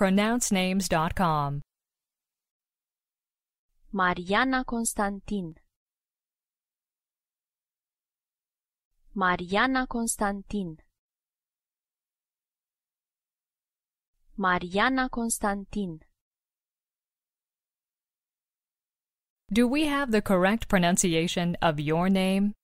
pronouncenames.com. Mariana Constantin Mariana Constantin Mariana Constantin Do we have the correct pronunciation of your name?